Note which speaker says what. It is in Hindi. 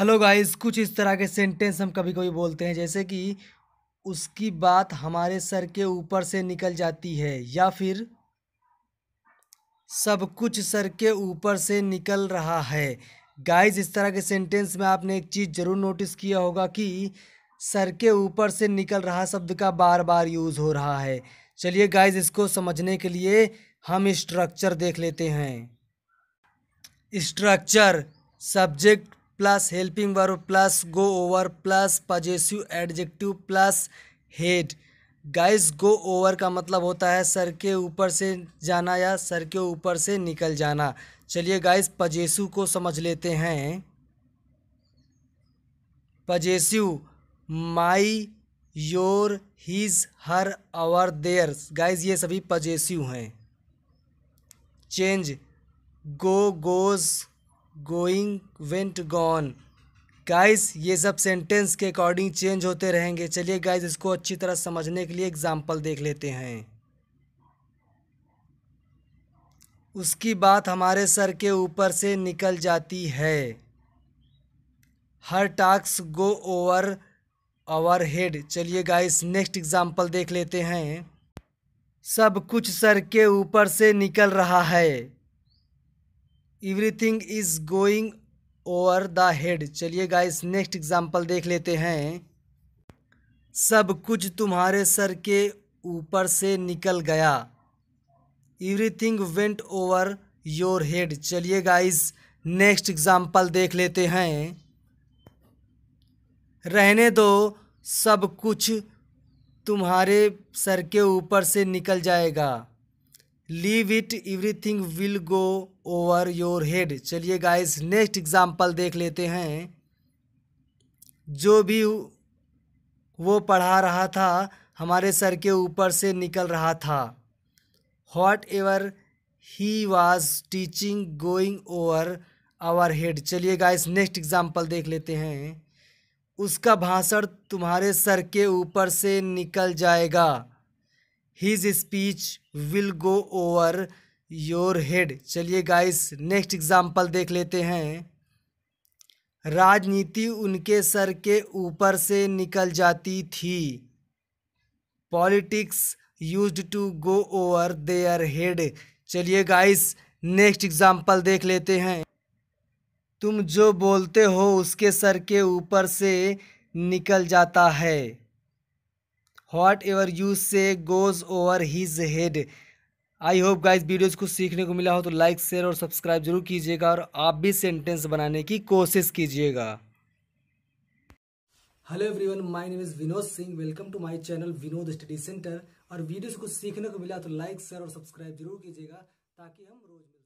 Speaker 1: हेलो गाइस कुछ इस तरह के सेंटेंस हम कभी कभी बोलते हैं जैसे कि उसकी बात हमारे सर के ऊपर से निकल जाती है या फिर सब कुछ सर के ऊपर से निकल रहा है गाइस इस तरह के सेंटेंस में आपने एक चीज़ ज़रूर नोटिस किया होगा कि सर के ऊपर से निकल रहा शब्द का बार बार यूज़ हो रहा है चलिए गाइस इसको समझने के लिए हम स्ट्रक्चर देख लेते हैं structure subject plus helping verb plus go over plus possessive adjective plus head guys go over का मतलब होता है सर के ऊपर से जाना या सर के ऊपर से निकल जाना चलिए गाइस पजेसिव को समझ लेते हैं possessive my your his her our their guys ये सभी पजेसिव हैं change go goes going went gone guys ये सब सेंटेंस के अकॉर्डिंग चेंज होते रहेंगे चलिए गाइस इसको अच्छी तरह समझने के लिए एग्जाम्पल देख लेते हैं उसकी बात हमारे सर के ऊपर से निकल जाती है हर task go over our head चलिए गाइस नेक्स्ट एग्जाम्पल देख लेते हैं सब कुछ सर के ऊपर से निकल रहा है everything is going over the head चलिए गाइस नेक्स्ट एग्जाम्पल देख लेते हैं सब कुछ तुम्हारे सर के ऊपर से निकल गया everything went over your head चलिए गाइस नेक्स्ट एग्जाम्पल देख लेते हैं रहने दो सब कुछ तुम्हारे सर के ऊपर से निकल जाएगा leave it everything will go over your head चलिए गाइस नेक्स्ट एग्जाम्पल देख लेते हैं जो भी वो पढ़ा रहा था हमारे सर के ऊपर से निकल रहा था whatever he was teaching going over our head चलिए गाइस नेक्स्ट एग्जाम्पल देख लेते हैं उसका भाषण तुम्हारे सर के ऊपर से निकल जाएगा his speech will go over your head चलिए गाइस नेक्स्ट एग्जाम्पल देख लेते हैं राजनीति उनके सर के ऊपर से निकल जाती थी politics use to go over their head चलिए गाइस नेक्स्ट एग्जाम्पल देख लेते हैं तुम जो बोलते हो उसके सर के ऊपर से निकल जाता है whatever you say goes over his head I hope guys videos कुछ सीखने को मिला हो तो लाइक शेयर और सब्सक्राइब जरूर कीजिएगा और आप भी सेंटेंस बनाने की कोशिश कीजिएगा hello everyone my name is Vinod Singh welcome to my channel Vinod study centre और वीडियोस कुछ सीखने को मिला तो लाइक शेयर और सब्सक्राइब जरूर कीजिएगा ताकि हम रोज़